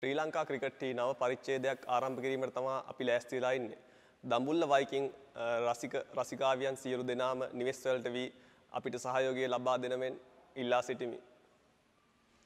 ශ්‍රී Lanka cricket නව පරිච්චේදයක් ආරම්භ කිරීමට තමා අපි ලෑස්තිලා ඉන්නේ. දඹුල්ල වයිකින් රසික රසිකාවියන් සියලු දෙනාම නිවෙස්වලට වී අපිට සහයෝගය ලබා දෙනමෙන් ඉල්ලා සිටිමි.